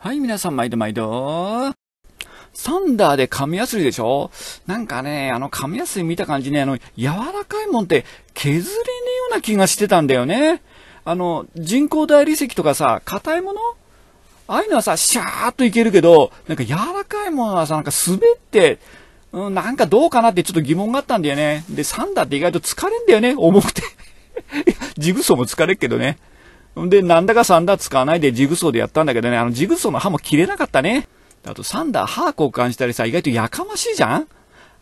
はい、皆さん、毎度毎度。サンダーで紙やすりでしょなんかね、あの紙やすり見た感じね、あの、柔らかいもんって削れねえような気がしてたんだよね。あの、人工大理石とかさ、硬いものああいうのはさ、シャーっといけるけど、なんか柔らかいものはさ、なんか滑って、うん、なんかどうかなってちょっと疑問があったんだよね。で、サンダーって意外と疲れんだよね、重くてジグソーも疲れっけどね。で、なんだかサンダー使わないでジグソーでやったんだけどね、あのジグソーの刃も切れなかったね。あとサンダー歯交換したりさ、意外とやかましいじゃん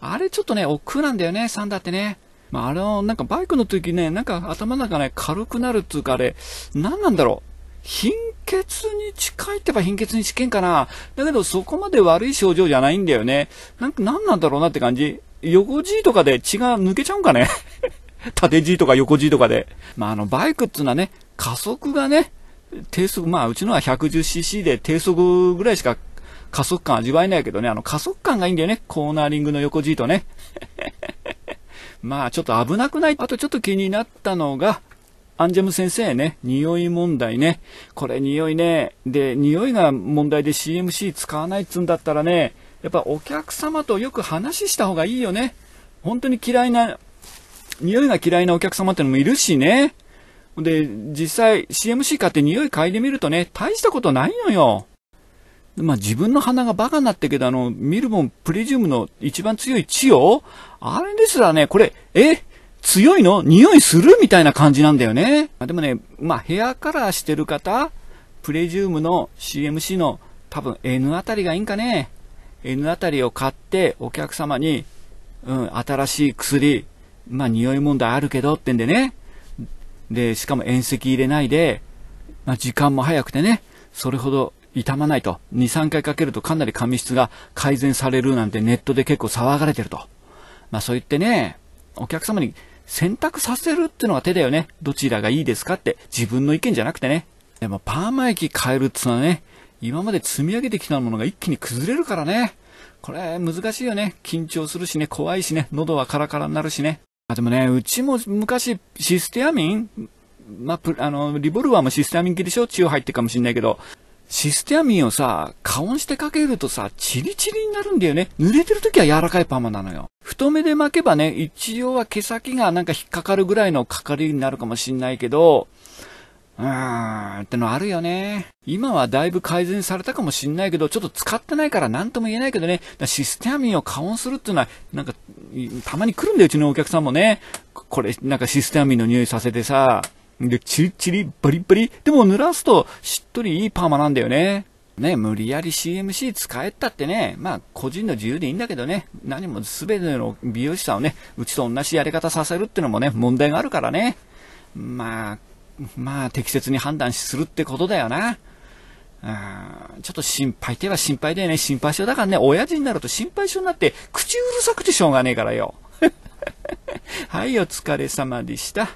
あれちょっとね、億劫なんだよね、サンダーってね。まあ、あの、なんかバイクの時ね、なんか頭の中ね、軽くなるっていうかあれ、何なんだろう。貧血に近いってば貧血に近いんかな。だけどそこまで悪い症状じゃないんだよね。なんか何なんだろうなって感じ。横 G とかで血が抜けちゃうんかね 縦 G とか横 G とかで。まあ、あの、バイクってうのはね、加速がね、低速、まあ、うちのは 110cc で低速ぐらいしか加速感味わえないけどね、あの、加速感がいいんだよね。コーナーリングの横 G とね。まあ、ちょっと危なくない。あとちょっと気になったのが、アンジェム先生ね、匂い問題ね。これ匂いね。で、匂いが問題で CMC 使わないっつんだったらね、やっぱお客様とよく話した方がいいよね。本当に嫌いな匂いが嫌いなお客様ってのもいるしね。で、実際 CMC 買って匂い嗅いでみるとね、大したことないのよ。まあ、自分の鼻がバカになってけど、あの、ミルボンプレジウムの一番強い血よあれですらね、これ、え強いの匂いするみたいな感じなんだよね。まあ、でもね、まあ、ヘアカラーしてる方、プレジウムの CMC の多分 N あたりがいいんかね。N あたりを買ってお客様に、うん、新しい薬、まあ匂い問題あるけどってんでね。で、しかも縁石入れないで、まあ時間も早くてね、それほど傷まないと。2、3回かけるとかなり髪質が改善されるなんてネットで結構騒がれてると。まあそう言ってね、お客様に選択させるってのが手だよね。どちらがいいですかって自分の意見じゃなくてね。でもパーマ液変えるっつうのはね、今まで積み上げてきたものが一気に崩れるからね。これ難しいよね。緊張するしね、怖いしね、喉はカラカラになるしね。あでもね、うちも昔、システアミンまあ、あの、リボルバーもシステアミン系でしょ血を入ってるかもしんないけど、システアミンをさ、加温してかけるとさ、チリチリになるんだよね。濡れてる時は柔らかいパーマなのよ。太めで巻けばね、一応は毛先がなんか引っかかるぐらいのかかりになるかもしんないけど、うーん、ってのあるよね。今はだいぶ改善されたかもしんないけど、ちょっと使ってないから何とも言えないけどね、システアミンを加温するっていうのは、なんかたまに来るんだよ、うちのお客さんもね。これ、なんかシステムの匂いさせてさ、で、チリチリ、バリバリ。でも濡らすと、しっとりいいパーマなんだよね。ね、無理やり CMC 使えったってね、まあ、個人の自由でいいんだけどね、何も全ての美容師さんをね、うちと同じやり方させるってのもね、問題があるからね。まあ、まあ、適切に判断するってことだよな。うんちょっと心配といえば心配だよね。心配性だからね、親父になると心配性になって、口うるさくてしょうがねえからよ。はい、お疲れ様でした。